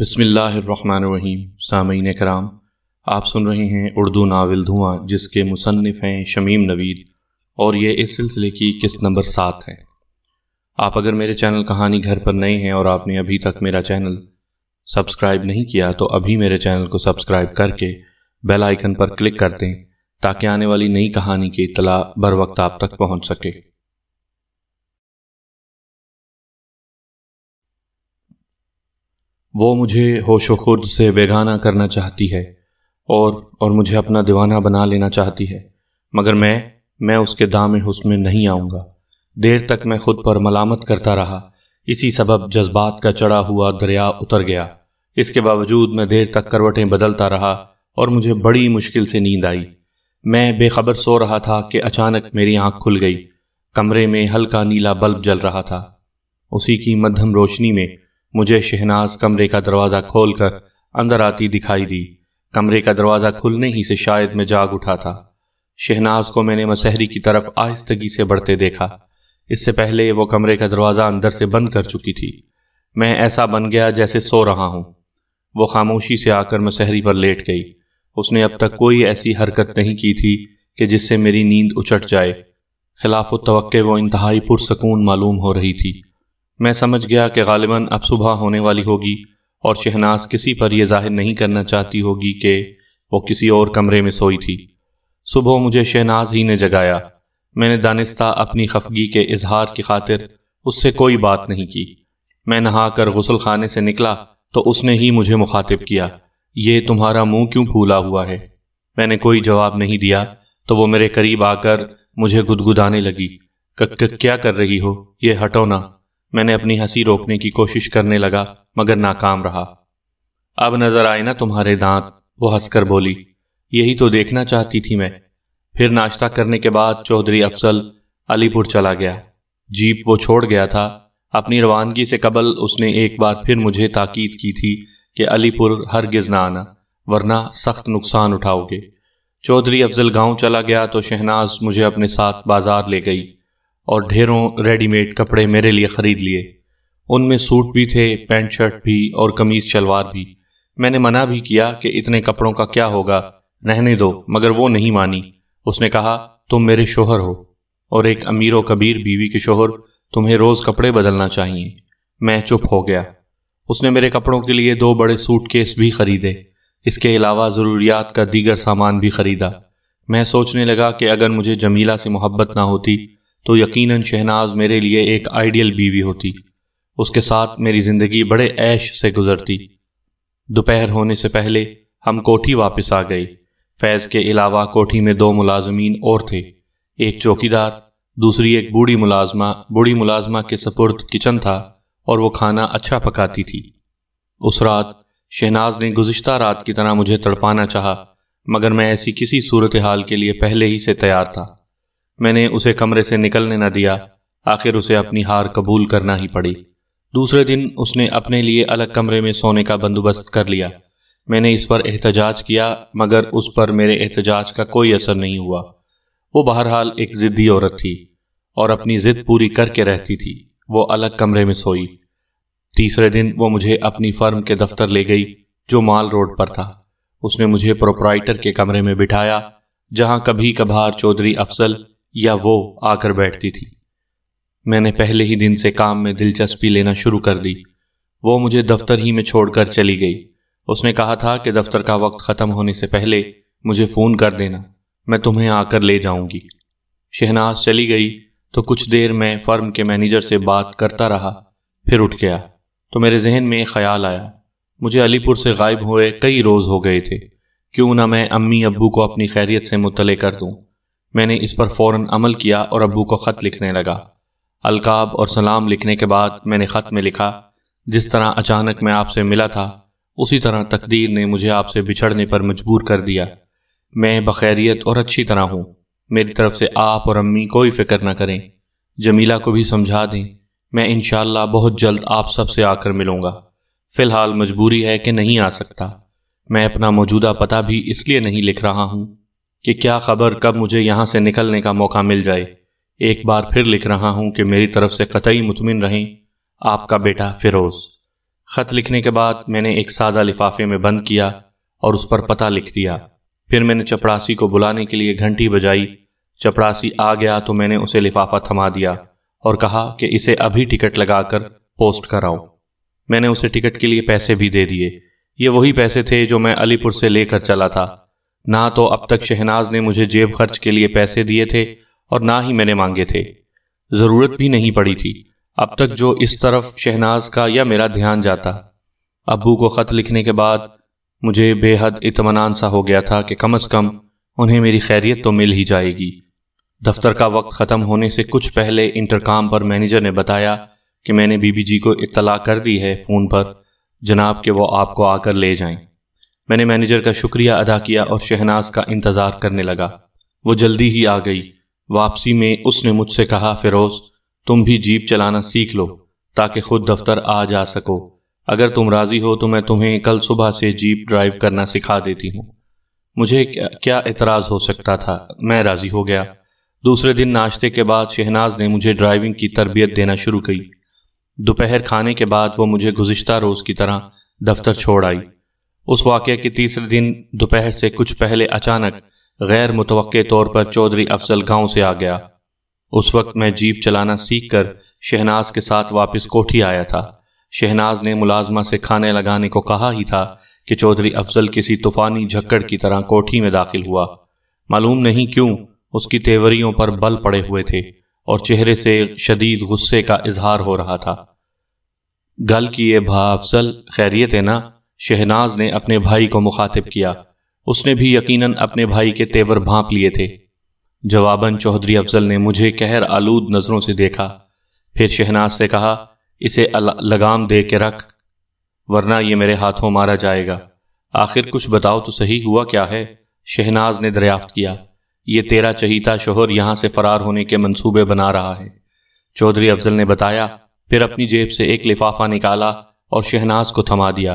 बसमीम सामीन कराम आप सुन रहे हैं उर्दू नावल धुआँ जिसके मुसनफ़ हैं शमीम नवीद और ये इस सिलसिले की किस्त नंबर सात है आप अगर मेरे चैनल कहानी घर पर नए हैं और आपने अभी तक मेरा चैनल सब्सक्राइब नहीं किया तो अभी मेरे चैनल को सब्सक्राइब करके बेल आइकन पर क्लिक कर दें ताकि आने वाली नई कहानी की इतला बर वक्त आप तक पहुँच सके वो मुझे होश खुर्द से बेगाना करना चाहती है और और मुझे अपना दीवाना बना लेना चाहती है मगर मैं मैं उसके दाम हुस्न में नहीं आऊँगा देर तक मैं खुद पर मलामत करता रहा इसी सबब जज्बात का चढ़ा हुआ दरिया उतर गया इसके बावजूद मैं देर तक करवटें बदलता रहा और मुझे बड़ी मुश्किल से नींद आई मैं बेखबर सो रहा था कि अचानक मेरी आंख खुल गई कमरे में हल्का नीला बल्ब जल रहा था उसी की मध्यम रोशनी में मुझे शहनाज कमरे का दरवाज़ा खोलकर अंदर आती दिखाई दी कमरे का दरवाज़ा खुलने ही से शायद मैं जाग उठा था शहनाज को मैंने मसहरी की तरफ आहिस्तगी से बढ़ते देखा इससे पहले वो कमरे का दरवाज़ा अंदर से बंद कर चुकी थी मैं ऐसा बन गया जैसे सो रहा हूँ वो खामोशी से आकर मसहरी पर लेट गई उसने अब तक कोई ऐसी हरकत नहीं की थी कि जिससे मेरी नींद उचट जाए खिलाफ तो वो इंतहाई पुरसकून मालूम हो रही थी मैं समझ गया कि गालिबा अब सुबह होने वाली होगी और शहनाज किसी पर यह जाहिर नहीं करना चाहती होगी कि वो किसी और कमरे में सोई थी सुबह मुझे शहनाज ही ने जगाया मैंने दानिस्ता अपनी खफगी के इजहार की खातिर उससे कोई बात नहीं की मैं नहाकर गसल खाने से निकला तो उसने ही मुझे मुखातिब किया ये तुम्हारा मुंह क्यों फूला हुआ है मैंने कोई जवाब नहीं दिया तो वो मेरे करीब आकर मुझे गुदगुदाने लगी क्या कर रही हो ये हटो ना मैंने अपनी हंसी रोकने की कोशिश करने लगा मगर नाकाम रहा अब नजर आए ना तुम्हारे दांत वो हंसकर बोली यही तो देखना चाहती थी मैं फिर नाश्ता करने के बाद चौधरी अफसल अलीपुर चला गया जीप वो छोड़ गया था अपनी रवानगी से कबल उसने एक बार फिर मुझे ताकीद की थी कि अलीपुर गिज ना आना वरना सख्त नुकसान उठाओगे चौधरी अफजल गांव चला गया तो शहनाज मुझे अपने साथ बाजार ले गई और ढेरों रेडीमेड कपड़े मेरे लिए ख़रीद लिए उनमें सूट भी थे पैंट शर्ट भी और कमीज शलवार भी मैंने मना भी किया कि इतने कपड़ों का क्या होगा रहने दो मगर वो नहीं मानी उसने कहा तुम मेरे शोहर हो और एक अमीर कबीर बीवी के शोहर तुम्हें रोज़ कपड़े बदलना चाहिए मैं चुप हो गया उसने मेरे कपड़ों के लिए दो बड़े सूट केस भी खरीदे इसके अलावा ज़रूरियात का दीगर सामान भी खरीदा मैं सोचने लगा कि अगर मुझे जमीला से मोहब्बत ना होती तो यकीनन शहनाज मेरे लिए एक आइडियल बीवी होती उसके साथ मेरी ज़िंदगी बड़े ऐश से गुजरती दोपहर होने से पहले हम कोठी वापस आ गए फैज़ के अलावा कोठी में दो मुलाजमीन और थे एक चौकीदार दूसरी एक बूढ़ी मुलाजमा बूढ़ी मुलाजमा के सपुर्द किचन था और वो खाना अच्छा पकाती थी उस रात शहनाज ने गुज्त रात की तरह मुझे तड़पाना चाहा मगर मैं ऐसी किसी सूरत हाल के लिए पहले ही से तैयार था मैंने उसे कमरे से निकलने न दिया आखिर उसे अपनी हार कबूल करना ही पड़ी दूसरे दिन उसने अपने लिए अलग कमरे में सोने का बंदोबस्त कर लिया मैंने इस पर एहतजाज किया मगर उस पर मेरे एहतजाज का कोई असर नहीं हुआ वो बहरहाल एक ज़िद्दी औरत थी और अपनी ज़िद पूरी करके रहती थी वो अलग कमरे में सोई तीसरे दिन वो मुझे अपनी फर्म के दफ्तर ले गई जो माल रोड पर था उसने मुझे प्रोपराइटर के कमरे में बिठाया जहां कभी कभार चौधरी अफसल या वो आकर बैठती थी मैंने पहले ही दिन से काम में दिलचस्पी लेना शुरू कर दी वो मुझे दफ्तर ही में छोड़कर चली गई उसने कहा था कि दफ्तर का वक्त ख़त्म होने से पहले मुझे फ़ोन कर देना मैं तुम्हें आकर ले जाऊंगी शहनाज चली गई तो कुछ देर मैं फर्म के मैनेजर से बात करता रहा फिर उठ गया तो मेरे जहन में ख्याल आया मुझे अलीपुर से गायब हुए कई रोज़ हो गए थे क्यों ना मैं अम्मी अब्बू को अपनी खैरियत से मुतले कर दूँ मैंने इस पर फ़ौर अमल किया और अबू को ख़त लिखने लगा अलकाब और सलाम लिखने के बाद मैंने ख़त में लिखा जिस तरह अचानक मैं आपसे मिला था उसी तरह तकदीर ने मुझे आपसे बिछड़ने पर मजबूर कर दिया मैं बखैरियत और अच्छी तरह हूँ मेरी तरफ से आप और अम्मी कोई फिक्र ना करें जमीला को भी समझा दें मैं इन बहुत जल्द आप सब से आकर मिलूँगा फ़िलहाल मजबूरी है कि नहीं आ सकता मैं अपना मौजूदा पता भी इसलिए नहीं लिख रहा हूँ कि क्या खबर कब मुझे यहाँ से निकलने का मौका मिल जाए एक बार फिर लिख रहा हूँ कि मेरी तरफ से कतई मुतमिन रहें आपका बेटा फिरोज खत लिखने के बाद मैंने एक सादा लिफाफे में बंद किया और उस पर पता लिख दिया फिर मैंने चपरासी को बुलाने के लिए घंटी बजाई चपरासी आ गया तो मैंने उसे लिफाफा थमा दिया और कहा कि इसे अभी टिकट लगाकर पोस्ट कराओ मैंने उसे टिकट के लिए पैसे भी दे दिए ये वही पैसे थे जो मैं अलीपुर से लेकर चला था ना तो अब तक शहनाज ने मुझे जेब खर्च के लिए पैसे दिए थे और ना ही मैंने मांगे थे ज़रूरत भी नहीं पड़ी थी अब तक जो इस तरफ शहनाज का या मेरा ध्यान जाता अबू को ख़त लिखने के बाद मुझे बेहद इतमान सा हो गया था कि कम अज़ कम उन्हें मेरी खैरियत तो मिल ही जाएगी दफ्तर का वक्त ख़त्म होने से कुछ पहले इंटरकाम पर मैनेजर ने बताया कि मैंने बीबी जी को इतला कर दी है फ़ोन पर जनाब के वो आपको आकर ले जाएं। मैंने मैनेजर का शुक्रिया अदा किया और शहनाज का इंतज़ार करने लगा वो जल्दी ही आ गई वापसी में उसने मुझसे कहा फिरोज तुम भी जीप चलाना सीख लो ताकि खुद दफ्तर आ जा सको अगर तुम राज़ी हो तो मैं तुम्हें कल सुबह से जीप ड्राइव करना सिखा देती हूँ मुझे क्या एतराज़ हो सकता था मैं राज़ी हो गया दूसरे दिन नाश्ते के बाद शहनाज ने मुझे ड्राइविंग की तरबियत देना शुरू की दोपहर खाने के बाद वो मुझे गुज्तर रोज़ की तरह दफ्तर छोड़ आई उस वाक्य के तीसरे दिन दोपहर से कुछ पहले अचानक गैर मुतव तौर पर चौधरी अफजल गांव से आ गया उस वक्त मैं जीप चलाना सीख कर शहनाज के साथ वापस कोठी आया था शहनाज ने मुलाजमा से खाने लगाने को कहा ही था कि चौधरी अफजल किसी तूफानी झक्कड़ की तरह कोठी में दाखिल हुआ मालूम नहीं क्यों उसकी तेवरियों पर बल पड़े हुए थे और चेहरे से शदीद गुस्से का इजहार हो रहा था गल की ये भा अफजल खैरियत है ना शहनाज ने अपने भाई को मुखातिब किया उसने भी यकीनन अपने भाई के तेवर भांप लिए थे जवाबन चौधरी अफजल ने मुझे कहर आलूद नज़रों से देखा फिर शहनाज से कहा इसे लगाम दे के रख वरना ये मेरे हाथों मारा जाएगा आखिर कुछ बताओ तो सही हुआ क्या है शहनाज ने दरियाफ्त किया ये तेरा चहीता शोहर यहां से फरार होने के मंसूबे बना रहा है चौधरी अफजल ने बताया फिर अपनी जेब से एक लिफाफा निकाला और शहनाज को थमा दिया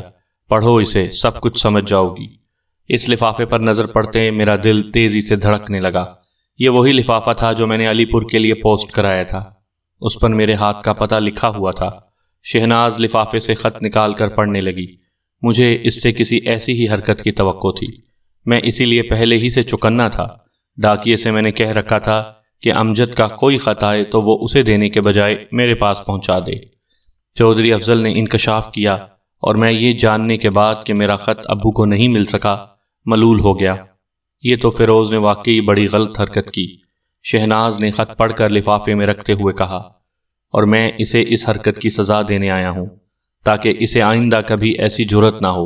पढ़ो इसे सब कुछ समझ जाओगी इस लिफाफे पर नजर पड़ते ही मेरा दिल तेजी से धड़कने लगा ये वही लिफाफा था जो मैंने अलीपुर के लिए पोस्ट कराया था उस पर मेरे हाथ का पता लिखा हुआ था शहनाज लिफाफे से खत निकाल कर पढ़ने लगी मुझे इससे किसी ऐसी ही हरकत की तवक्को थी मैं इसीलिए पहले ही से चुकन्ना था डाकिए से मैंने कह रखा था कि अमजद का कोई खत आए तो वो उसे देने के बजाय मेरे पास पहुंचा दे चौधरी अफजल ने इंकशाफ किया और मैं ये जानने के बाद कि मेरा ख़त अबू को नहीं मिल सका मलूल हो गया ये तो फिरोज़ ने वाकई बड़ी गलत हरकत की शहनाज ने ख़त पढ़कर लिफाफे में रखते हुए कहा और मैं इसे इस हरकत की सज़ा देने आया हूं ताकि इसे आइंदा कभी ऐसी जरूरत ना हो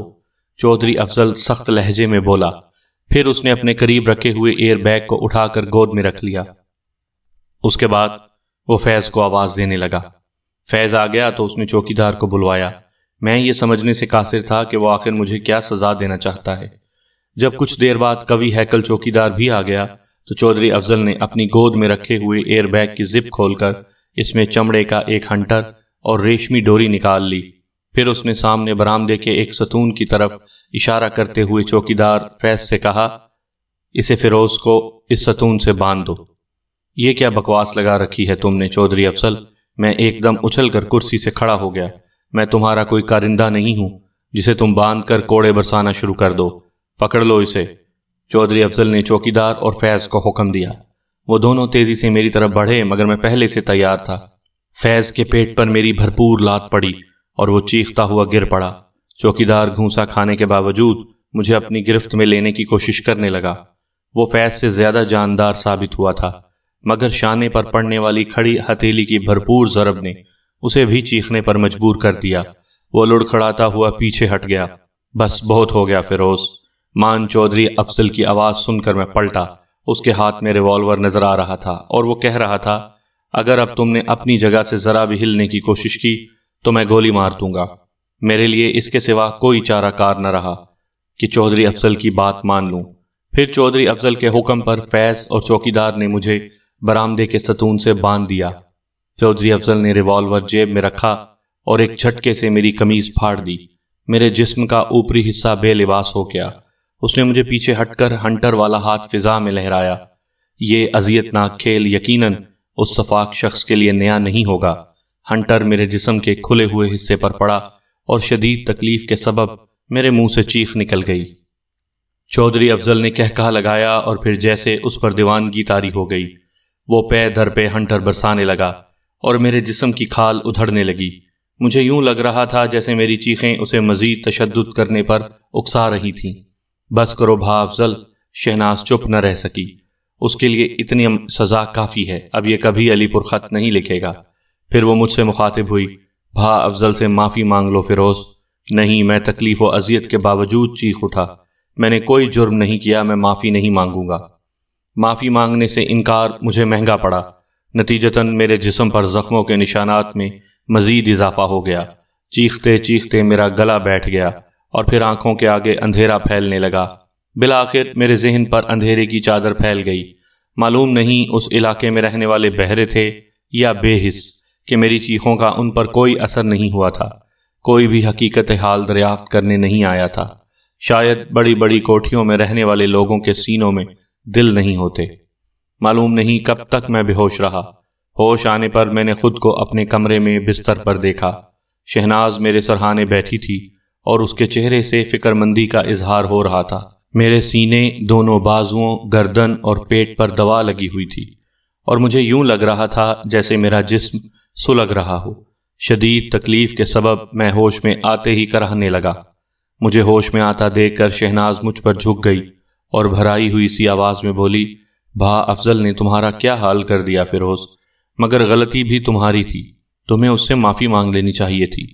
चौधरी अफजल सख्त लहजे में बोला फिर उसने अपने करीब रखे हुए एयर बैग को उठाकर गोद में रख लिया उसके बाद वो फैज़ को आवाज़ देने लगा फैज़ आ गया तो उसने चौकीदार को बुलवाया मैं ये समझने से कासिर था कि वो आखिर मुझे क्या सजा देना चाहता है जब कुछ देर बाद कवि हैकल चौकीदार भी आ गया तो चौधरी अफजल ने अपनी गोद में रखे हुए एयरबैग की जिप खोलकर इसमें चमड़े का एक हंटर और रेशमी डोरी निकाल ली फिर उसने सामने बरामदे के एक सतून की तरफ इशारा करते हुए चौकीदार फैज से कहा इसे फिरोज को इस सतून से बांध दो ये क्या बकवास लगा रखी है तुमने चौधरी अफसल मैं एकदम उछल कर कुर्सी से खड़ा हो गया मैं तुम्हारा कोई कारिंदा नहीं हूं जिसे तुम बांध कर कोड़े बरसाना शुरू कर दो पकड़ लो इसे चौधरी अफजल ने चौकीदार और फैज को हुक्म दिया वो दोनों तेजी से मेरी तरफ बढ़े मगर मैं पहले से तैयार था फैज के पेट पर मेरी भरपूर लात पड़ी और वो चीखता हुआ गिर पड़ा चौकीदार घूसा खाने के बावजूद मुझे अपनी गिरफ्त में लेने की कोशिश करने लगा वो फैज से ज्यादा जानदार साबित हुआ था मगर शाने पर पड़ने वाली खड़ी हथेली की भरपूर जरब ने उसे भी चीखने पर मजबूर कर दिया वो लुड़खड़ाता हुआ पीछे हट गया बस बहुत हो गया फिरोज मान चौधरी अफसल की आवाज सुनकर मैं पलटा उसके हाथ में रिवॉल्वर नजर आ रहा था और वो कह रहा था अगर अब तुमने अपनी जगह से जरा भी हिलने की कोशिश की तो मैं गोली मार दूंगा मेरे लिए इसके सिवा कोई चारा कार न रहा कि चौधरी अफजल की बात मान लूं फिर चौधरी अफजल के हुक्म पर फैज और चौकीदार ने मुझे बरामदे के सतून से बांध दिया चौधरी अफजल ने रिवॉल्वर जेब में रखा और एक झटके से मेरी कमीज फाड़ दी मेरे जिस्म का ऊपरी हिस्सा बेलिबास हो गया उसने मुझे पीछे हटकर हंटर वाला हाथ फिजा में लहराया ये अजियतनाक खेल यकीनन उस सफाक शख्स के लिए नया नहीं होगा हंटर मेरे जिस्म के खुले हुए हिस्से पर पड़ा और शदीद तकलीफ के सबब मेरे मुंह से चीख निकल गई चौधरी अफजल ने कह कहा लगाया और फिर जैसे उस पर दीवानगी तारी हो गई वो पैर दर पे हंटर बरसाने लगा और मेरे जिसम की खाल उधड़ने लगी मुझे यूं लग रहा था जैसे मेरी चीखें उसे मजीद तशद करने पर उकसा रही थीं बस करो भाफजल शहनाज चुप न रह सकी उसके लिए इतनी सजा काफ़ी है अब यह कभी अलीपुर ख़त नहीं लिखेगा फिर वो मुझसे मुखातिब हुई भा अफजल से माफ़ी मांग लो फिरोज नहीं मैं तकलीफ़ व अजियत के बावजूद चीख उठा मैंने कोई जुर्म नहीं किया मैं माफ़ी नहीं मांगूंगा माफ़ी मांगने से इनकार मुझे महंगा पड़ा नतीजतन मेरे जिसम पर जख्मों के निशानात में मजीद इजाफा हो गया चीखते चीखते मेरा गला बैठ गया और फिर आंखों के आगे अंधेरा फैलने लगा बिला आखिर मेरे जहन पर अंधेरे की चादर फैल गई मालूम नहीं उस इलाके में रहने वाले बहरे थे या बेहिस कि मेरी चीखों का उन पर कोई असर नहीं हुआ था कोई भी हकीकत हाल दरियाफ्त करने नहीं आया था शायद बड़ी बड़ी कोठियों में रहने वाले लोगों के सीनों में दिल नहीं होते मालूम नहीं कब तक मैं बेहोश रहा होश आने पर मैंने खुद को अपने कमरे में बिस्तर पर देखा शहनाज मेरे सरहाने बैठी थी और उसके चेहरे से फिक्रमंदी का इजहार हो रहा था मेरे सीने दोनों बाजुओं गर्दन और पेट पर दवा लगी हुई थी और मुझे यूं लग रहा था जैसे मेरा जिस्म सुलग रहा हो शदीद तकलीफ के सबब मैं होश में आते ही कराहने लगा मुझे होश में आता देखकर शहनाज मुझ पर झुक गई और भराई हुई सी आवाज़ में बोली भा अफजल ने तुम्हारा क्या हाल कर दिया फिरोज मगर गलती भी तुम्हारी थी तुम्हें तो उससे माफ़ी मांग लेनी चाहिए थी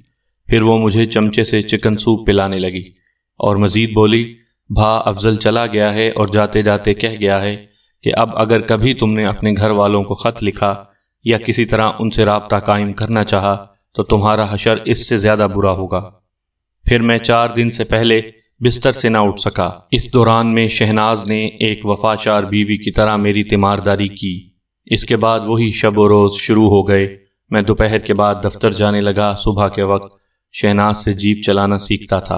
फिर वो मुझे चमचे से चिकन सूप पिलाने लगी और मजीद बोली भा अफजल चला गया है और जाते जाते कह गया है कि अब अगर कभी तुमने अपने घर वालों को ख़त लिखा या किसी तरह उनसे रबता कायम करना चाहा तो तुम्हारा हशर इससे ज़्यादा बुरा होगा फिर मैं चार दिन से पहले बिस्तर से ना उठ सका इस दौरान में शहनाज ने एक वफाचार बीवी की तरह मेरी तीमारदारी की इसके बाद वही शब व रोज़ शुरू हो गए मैं दोपहर के बाद दफ्तर जाने लगा सुबह के वक्त शहनाज से जीप चलाना सीखता था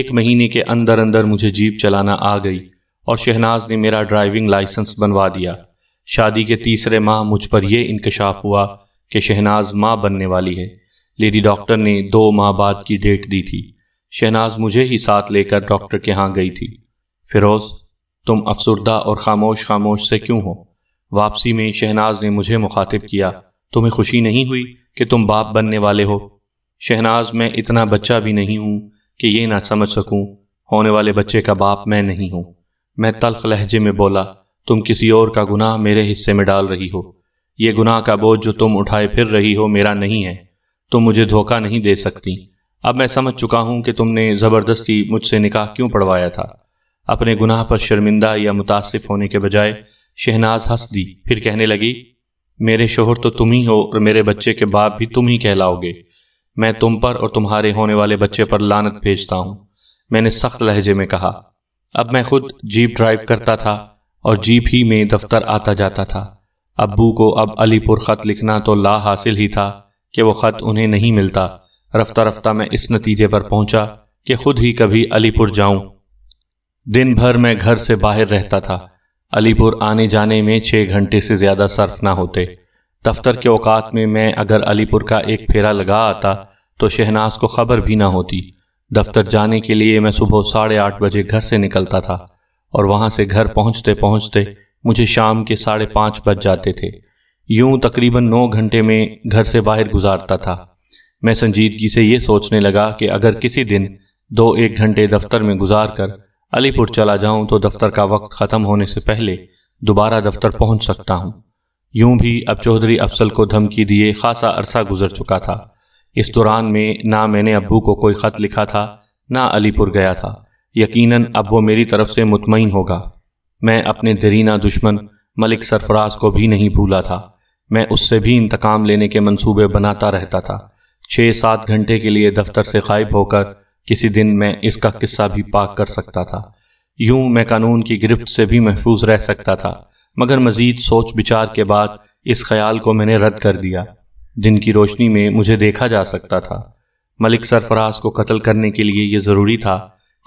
एक महीने के अंदर अंदर मुझे जीप चलाना आ गई और शहनाज ने मेरा ड्राइविंग लाइसेंस बनवा दिया शादी के तीसरे माह मुझ पर यह इंकशाफ हुआ कि शहनाज माँ बनने वाली है लेडी डॉक्टर ने दो माह बाद की डेट दी थी शहनाज मुझे ही साथ लेकर डॉक्टर के यहां गई थी फिरोज तुम अफसरदा और खामोश खामोश से क्यों हो वापसी में शहनाज ने मुझे मुखातिब किया तुम्हें खुशी नहीं हुई कि तुम बाप बनने वाले हो शहनाज मैं इतना बच्चा भी नहीं हूं कि यह ना समझ सकूं होने वाले बच्चे का बाप मैं नहीं हूं मैं तलख लहजे में बोला तुम किसी और का गुनाह मेरे हिस्से में डाल रही हो यह गुनाह का बोझ जो तुम उठाए फिर रही हो मेरा नहीं है तुम मुझे धोखा नहीं दे सकती अब मैं समझ चुका हूं कि तुमने जबरदस्ती मुझसे निकाह क्यों पढ़वाया था अपने गुनाह पर शर्मिंदा या मुतासिफ होने के बजाय शहनाज हंस दी फिर कहने लगी मेरे शोहर तो तुम ही हो और मेरे बच्चे के बाप भी तुम ही कहलाओगे मैं तुम पर और तुम्हारे होने वाले बच्चे पर लानत भेजता हूँ मैंने सख्त लहजे में कहा अब मैं खुद जीप ड्राइव करता था और जीप ही में दफ्तर आता जाता था अब्बू को अब अलीपुर ख़त लिखना तो ला हासिल ही था कि वो ख़त उन्हें नहीं मिलता रफ्ता रफ्ता मैं इस नतीजे पर पहुंचा कि खुद ही कभी अलीपुर जाऊं दिन भर मैं घर से बाहर रहता था अलीपुर आने जाने में छः घंटे से ज़्यादा सर्फ ना होते दफ्तर के औकात में मैं अगर अलीपुर का एक फेरा लगा आता तो शहनाज को खबर भी ना होती दफ्तर जाने के लिए मैं सुबह साढ़े आठ बजे घर से निकलता था और वहां से घर पहुंचते पहुंचते मुझे शाम के साढ़े पांच बज जाते थे यूं तकरीबन नौ घंटे में घर से बाहर गुजारता था मैं संजीदगी से यह सोचने लगा कि अगर किसी दिन दो एक घंटे दफ्तर में गुजार कर अलीपुर चला जाऊं तो दफ्तर का वक्त ख़त्म होने से पहले दोबारा दफ्तर पहुंच सकता हूं। यूं भी अब चौधरी अफसल को धमकी दिए खासा अरसा गुजर चुका था इस दौरान में ना मैंने अबू को कोई ख़त लिखा था ना अलीपुर गया था यकीनन अब वो मेरी तरफ से मुतमिन होगा मैं अपने दरीना दुश्मन मलिक सरफराज को भी नहीं भूला था मैं उससे भी इंतकाम लेने के मंसूबे बनाता रहता था छः सात घंटे के लिए दफ्तर से गायब होकर किसी दिन मैं इसका किस्सा भी पाक कर सकता था यूं मैं कानून की गिरफ्त से भी महफूज रह सकता था मगर मजीद सोच विचार के बाद इस ख्याल को मैंने रद्द कर दिया दिन की रोशनी में मुझे देखा जा सकता था मलिक सरफराज को कत्ल करने के लिए यह ज़रूरी था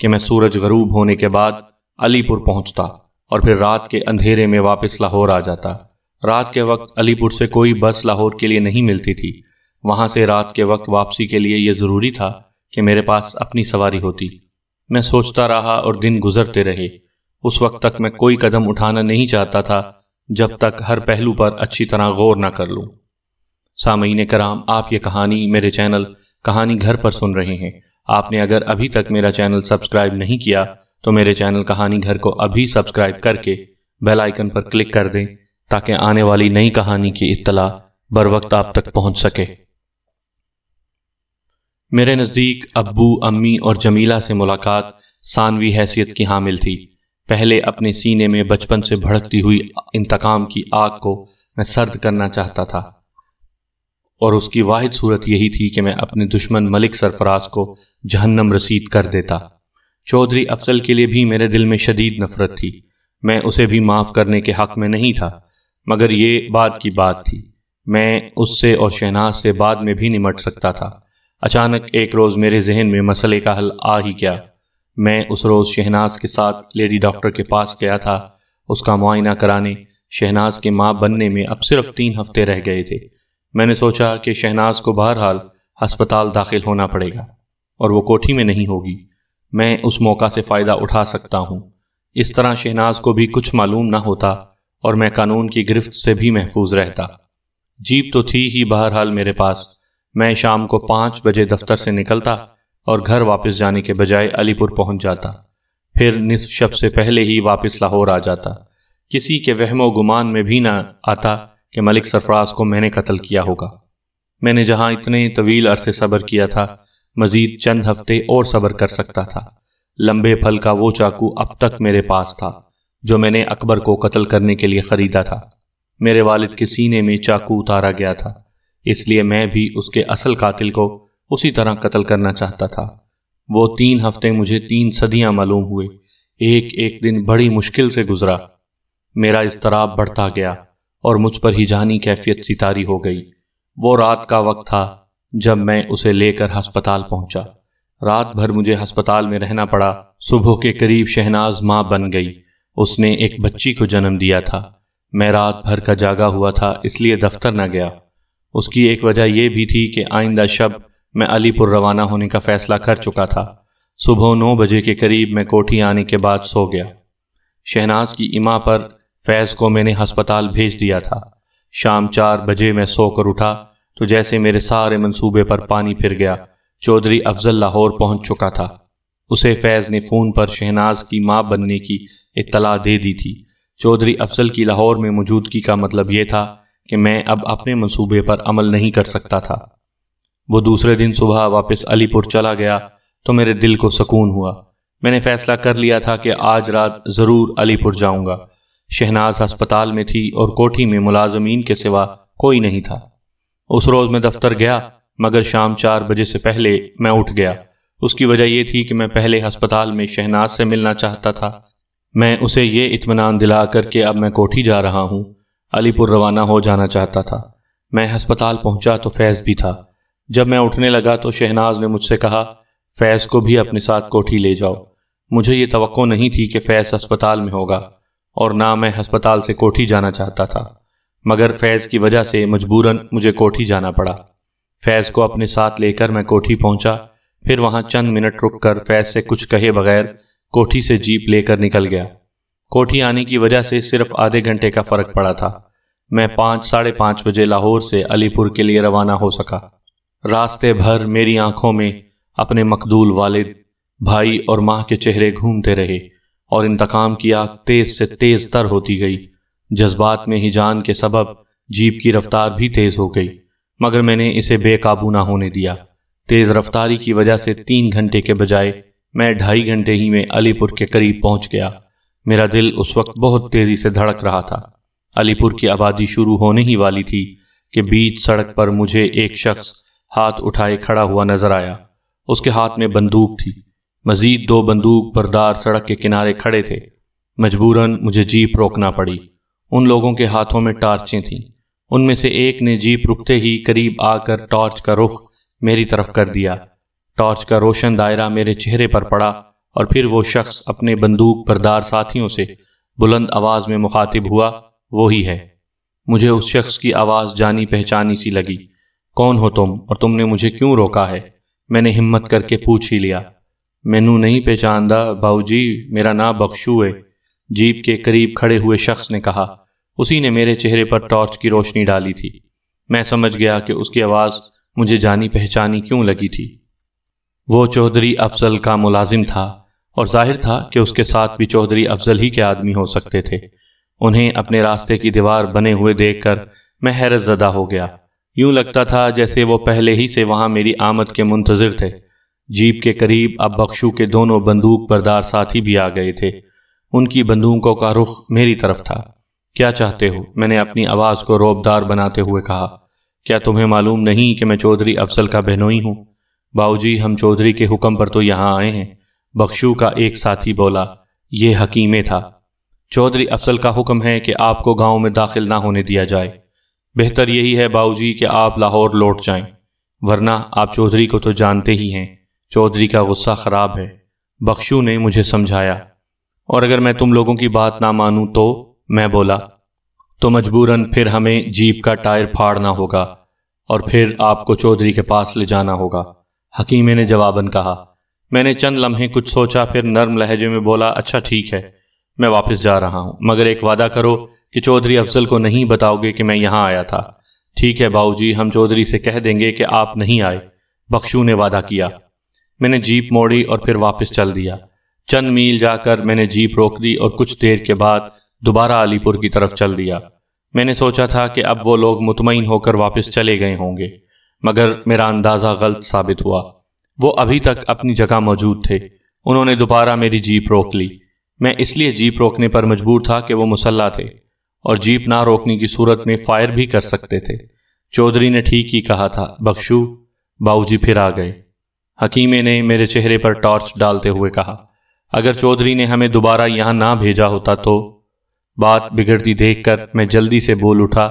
कि मैं सूरज गरूब होने के बाद अलीपुर पहुंचता और फिर रात के अंधेरे में वापस लाहौर आ जाता रात के वक्त अलीपुर से कोई बस लाहौर के लिए नहीं मिलती थी वहां से रात के वक्त वापसी के लिए यह ज़रूरी था कि मेरे पास अपनी सवारी होती मैं सोचता रहा और दिन गुजरते रहे उस वक्त तक मैं कोई कदम उठाना नहीं चाहता था जब तक हर पहलू पर अच्छी तरह गौर ना कर लूँ सामीन कराम आप ये कहानी मेरे चैनल कहानी घर पर सुन रहे हैं आपने अगर अभी तक मेरा चैनल सब्सक्राइब नहीं किया तो मेरे चैनल कहानी घर को अभी सब्सक्राइब करके बेल आइकन पर क्लिक कर दें ताकि आने वाली नई कहानी की इत्तला बर वक्त आप तक पहुंच सके मेरे नज़दीक अब्बू अम्मी और जमीला से मुलाकात सानवी हैसियत की हामिल थी पहले अपने सीने में बचपन से भड़कती हुई इंतकाम की आग को मैं सर्द करना चाहता था और उसकी वाहिद सूरत यही थी कि मैं अपने दुश्मन मलिक सरफराज को जहन्नम रसीद कर देता चौधरी अफसल के लिए भी मेरे दिल में शदीद नफरत थी मैं उसे भी माफ़ करने के हक में नहीं था मगर ये बात की बात थी मैं उससे और शहनाज से बाद में भी निमट सकता था अचानक एक रोज़ मेरे जहन में मसले का हल आ ही गया मैं उस रोज़ शहनाज के साथ लेडी डॉक्टर के पास गया था उसका मुआयना कराने शहनाज के माँ बनने में अब सिर्फ तीन हफ्ते रह गए थे मैंने सोचा कि शहनाज को बहरहाल अस्पताल दाखिल होना पड़ेगा और वो कोठी में नहीं होगी मैं उस मौका से फ़ायदा उठा सकता हूँ इस तरह शहनाज को भी कुछ मालूम ना होता और मैं कानून की गिरफ्त से भी महफूज रहता जीप तो थी ही बहरहाल मेरे पास मैं शाम को पांच बजे दफ्तर से निकलता और घर वापस जाने के बजाय अलीपुर पहुंच जाता फिर निस शब से पहले ही वापस लाहौर आ जाता किसी के वहमो गुमान में भी ना आता कि मलिक सरफराज को मैंने कत्ल किया होगा मैंने जहां इतने तवील अरसे सब्र किया था मजीद चंद हफ्ते और सब्र कर सकता था लंबे फल का वो चाकू अब तक मेरे पास था जो मैंने अकबर को कत्ल करने के लिए खरीदा था मेरे वालिद के सीने में चाकू उतारा गया था इसलिए मैं भी उसके असल कातिल को उसी तरह कत्ल करना चाहता था वो तीन हफ्ते मुझे तीन सदियां मालूम हुए एक एक दिन बड़ी मुश्किल से गुजरा मेरा इजतराब बढ़ता गया और मुझ पर ही जानी कैफियत सितारी हो गई वो रात का वक्त था जब मैं उसे लेकर हस्पताल पहुंचा रात भर मुझे हस्पताल में रहना पड़ा सुबह के करीब शहनाज माँ बन गई उसने एक बच्ची को जन्म दिया था मैं रात भर का जागा हुआ था इसलिए दफ्तर न गया उसकी एक वजह यह भी थी कि आइंदा शब मैं अलीपुर रवाना होने का फैसला कर चुका था सुबह नौ बजे के करीब मैं कोठी आने के बाद सो गया शहनाज की इमा पर फैज़ को मैंने हस्पताल भेज दिया था शाम चार बजे मैं सोकर उठा तो जैसे मेरे सारे मंसूबे पर पानी फिर गया चौधरी अफजल लाहौर पहुंच चुका था उसे फैज़ ने फ़ोन पर शहनाज की माँ बनने की इतला दे दी थी चौधरी अफजल की लाहौर में मौजूदगी का मतलब यह था कि मैं अब अपने मंसूबे पर अमल नहीं कर सकता था वो दूसरे दिन सुबह वापस अलीपुर चला गया तो मेरे दिल को सुकून हुआ मैंने फैसला कर लिया था कि आज रात ज़रूर अलीपुर जाऊंगा शहनाज अस्पताल में थी और कोठी में मुलाजमीन के सिवा कोई नहीं था उस रोज़ मैं दफ्तर गया मगर शाम चार बजे से पहले मैं उठ गया उसकी वजह यह थी कि मैं पहले अस्पताल में शहनाज से मिलना चाहता था मैं उसे ये इतमान दिला के अब मैं कोठी जा रहा हूँ अलीपुर रवाना हो जाना चाहता था मैं हस्पताल पहुंचा तो फैज़ भी था जब मैं उठने लगा तो शहनाज ने मुझसे कहा फैज़ को भी अपने साथ कोठी ले जाओ मुझे ये तो नहीं थी कि फैज़ अस्पताल में होगा और ना मैं हस्पताल से कोठी जाना चाहता था मगर फैज़ की वजह से मजबूरन मुझे कोठी जाना पड़ा फैज़ को अपने साथ लेकर मैं कोठी पहुंचा फिर वहां चंद मिनट रुक कर फैज़ से कुछ कहे बगैर कोठी से जीप लेकर निकल गया कोठी आने की वजह से सिर्फ आधे घंटे का फर्क पड़ा था मैं पाँच साढ़े पाँच बजे लाहौर से अलीपुर के लिए रवाना हो सका रास्ते भर मेरी आंखों में अपने मकदूल वालिद भाई और माँ के चेहरे घूमते रहे और इंतकाम की आग तेज से तेज तर होती गई जज्बात में ही जान के सबब जीप की रफ्तार भी तेज हो गई मगर मैंने इसे बेकाबू ना होने दिया तेज रफ्तारी की वजह से तीन घंटे के बजाय मैं ढाई घंटे ही में अलीपुर के करीब पहुंच गया मेरा दिल उस वक्त बहुत तेजी से धड़क रहा था अलीपुर की आबादी शुरू होने ही वाली थी कि बीच सड़क पर मुझे एक शख्स हाथ उठाए खड़ा हुआ नजर आया उसके हाथ में बंदूक थी मजीद दो बंदूक बरदार सड़क के किनारे खड़े थे मजबूरन मुझे जीप रोकना पड़ी उन लोगों के हाथों में टार्चें थीं उनमें से एक ने जीप रुकते ही करीब आकर टॉर्च का रुख मेरी तरफ कर दिया टॉर्च का रोशन दायरा मेरे चेहरे पर पड़ा और फिर वो शख्स अपने बंदूक बरदार साथियों से बुलंद आवाज में मुखातिब हुआ वो ही है मुझे उस शख्स की आवाज जानी पहचानी सी लगी कौन हो तुम और तुमने मुझे क्यों रोका है मैंने हिम्मत करके पूछ ही लिया मैनू नहीं पहचानदा जी मेरा नाम बख्शू है जीप के करीब खड़े हुए शख्स ने कहा उसी ने मेरे चेहरे पर टॉर्च की रोशनी डाली थी मैं समझ गया कि उसकी आवाज़ मुझे जानी पहचानी क्यों लगी थी वो चौधरी अफसल का मुलाजिम था और जाहिर था कि उसके साथ भी चौधरी अफजल ही के आदमी हो सकते थे उन्हें अपने रास्ते की दीवार बने हुए देखकर मैं हैरत ज़दा हो गया यूं लगता था जैसे वो पहले ही से वहां मेरी आमद के मुंतजर थे जीप के करीब अब बख्शू के दोनों बंदूक बरदार साथी भी आ गए थे उनकी बंदूकों का रुख मेरी तरफ था क्या चाहते हो मैंने अपनी आवाज़ को रोबदार बनाते हुए कहा क्या तुम्हें मालूम नहीं कि मैं चौधरी अफसल का बहनोई हूँ बाऊजी हम चौधरी के हुक्म पर तो यहाँ आए हैं बख्शू का एक साथी बोला ये हकीमे था चौधरी अफसल का हुक्म है कि आपको गांव में दाखिल ना होने दिया जाए बेहतर यही है बाऊजी कि आप लाहौर लौट जाएं वरना आप चौधरी को तो जानते ही हैं चौधरी का गुस्सा खराब है बख्शू ने मुझे समझाया और अगर मैं तुम लोगों की बात ना मानूं तो मैं बोला तो मजबूरन फिर हमें जीप का टायर फाड़ना होगा और फिर आपको चौधरी के पास ले जाना होगा हकीमे ने जवाबन कहा मैंने चंद लम्हे कुछ सोचा फिर नर्म लहजे में बोला अच्छा ठीक है मैं वापस जा रहा हूँ मगर एक वादा करो कि चौधरी अफजल को नहीं बताओगे कि मैं यहाँ आया था ठीक है बाबू जी हम चौधरी से कह देंगे कि आप नहीं आए बख्शू ने वादा किया मैंने जीप मोड़ी और फिर वापस चल दिया चंद मील जाकर मैंने जीप रोक दी और कुछ देर के बाद दोबारा अलीपुर की तरफ चल दिया मैंने सोचा था कि अब वो लोग मुतमिन होकर वापस चले गए होंगे मगर मेरा अंदाज़ा गलत साबित हुआ वो अभी तक अपनी जगह मौजूद थे उन्होंने दोबारा मेरी जीप रोक ली मैं इसलिए जीप रोकने पर मजबूर था कि वो मुसल्ला थे और जीप ना रोकने की सूरत में फायर भी कर सकते थे चौधरी ने ठीक ही कहा था बख्शू बाबूजी फिर आ गए हकीमे ने मेरे चेहरे पर टॉर्च डालते हुए कहा अगर चौधरी ने हमें दोबारा यहां ना भेजा होता तो बात बिगड़ती देखकर मैं जल्दी से बोल उठा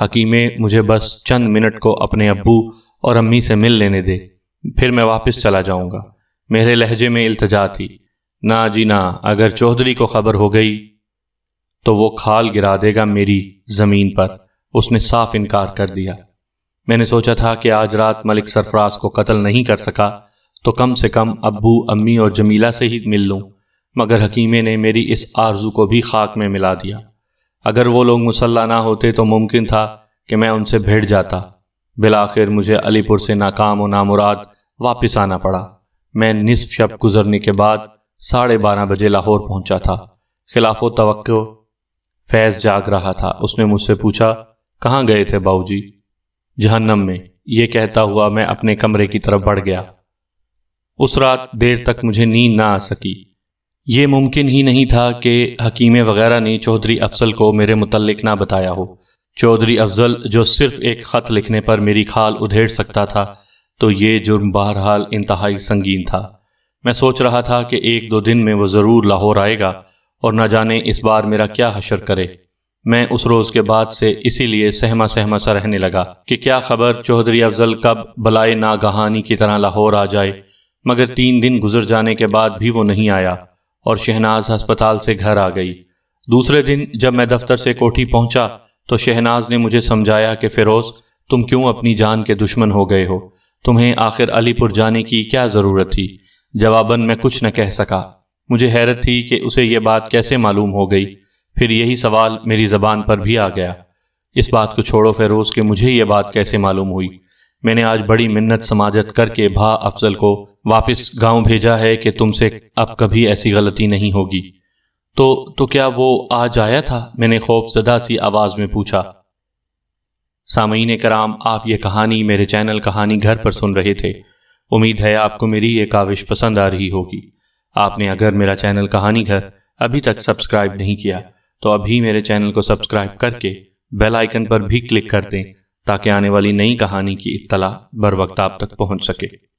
हकीमे मुझे बस चंद मिनट को अपने अब्बू और अम्मी से मिल लेने दे फिर मैं वापस चला जाऊंगा मेरे लहजे में इल्तजा थी ना जी ना अगर चौधरी को खबर हो गई तो वो खाल गिरा देगा मेरी जमीन पर उसने साफ इनकार कर दिया मैंने सोचा था कि आज रात मलिक सरफराज को कत्ल नहीं कर सका तो कम से कम अब्बू अम्मी और जमीला से ही मिल लूं मगर हकीमे ने मेरी इस आरजू को भी खाक में मिला दिया अगर वो लोग मुसल्ला ना होते तो मुमकिन था कि मैं उनसे भेड़ जाता बिलाखिर मुझे अलीपुर से नाकाम और नामुराद वापस आना पड़ा मैं निसफ शब गुजरने के बाद साढ़े बारह बजे लाहौर पहुंचा था खिलाफो तो फैज जाग रहा था उसने मुझसे पूछा कहाँ गए थे बाबूजी जहन्नम में ये कहता हुआ मैं अपने कमरे की तरफ बढ़ गया उस रात देर तक मुझे नींद ना आ सकी ये मुमकिन ही नहीं था कि हकीमे वगैरह ने चौधरी अफजल को मेरे मुतलक ना बताया हो चौधरी अफजल जो सिर्फ एक ख़त लिखने पर मेरी खाल उधेड़ सकता था तो ये जुर्म बहरहाल इंतहाई संगीन था मैं सोच रहा था कि एक दो दिन में वो ज़रूर लाहौर आएगा और न जाने इस बार मेरा क्या हशर करे मैं उस रोज़ के बाद से इसीलिए सहमा सहमा सा रहने लगा कि क्या खबर चौधरी अफजल कब बलाए नागहानी की तरह लाहौर आ जाए मगर तीन दिन गुजर जाने के बाद भी वो नहीं आया और शहनाज अस्पताल से घर आ गई दूसरे दिन जब मैं दफ्तर से कोठी पहुंचा तो शहनाज ने मुझे समझाया कि फिरोज तुम क्यों अपनी जान के दुश्मन हो गए हो तुम्हें आखिर अलीपुर जाने की क्या ज़रूरत थी जवाबन मैं कुछ न कह सका मुझे हैरत थी कि उसे यह बात कैसे मालूम हो गई फिर यही सवाल मेरी ज़बान पर भी आ गया इस बात को छोड़ो फेरोज़ कि मुझे यह बात कैसे मालूम हुई मैंने आज बड़ी मिन्नत समाजत करके भा अफजल को वापस गांव भेजा है कि तुमसे अब कभी ऐसी गलती नहीं होगी तो तो क्या वो आज आया था मैंने खौफ जदा सी आवाज़ में पूछा सामीन कराम आप ये कहानी मेरे चैनल कहानी घर पर सुन रहे थे उम्मीद है आपको मेरी ये काविश पसंद आ रही होगी आपने अगर मेरा चैनल कहानी घर अभी तक सब्सक्राइब नहीं किया तो अभी मेरे चैनल को सब्सक्राइब करके बेल आइकन पर भी क्लिक कर दें ताकि आने वाली नई कहानी की इत्तला बर वक्त आप तक पहुंच सके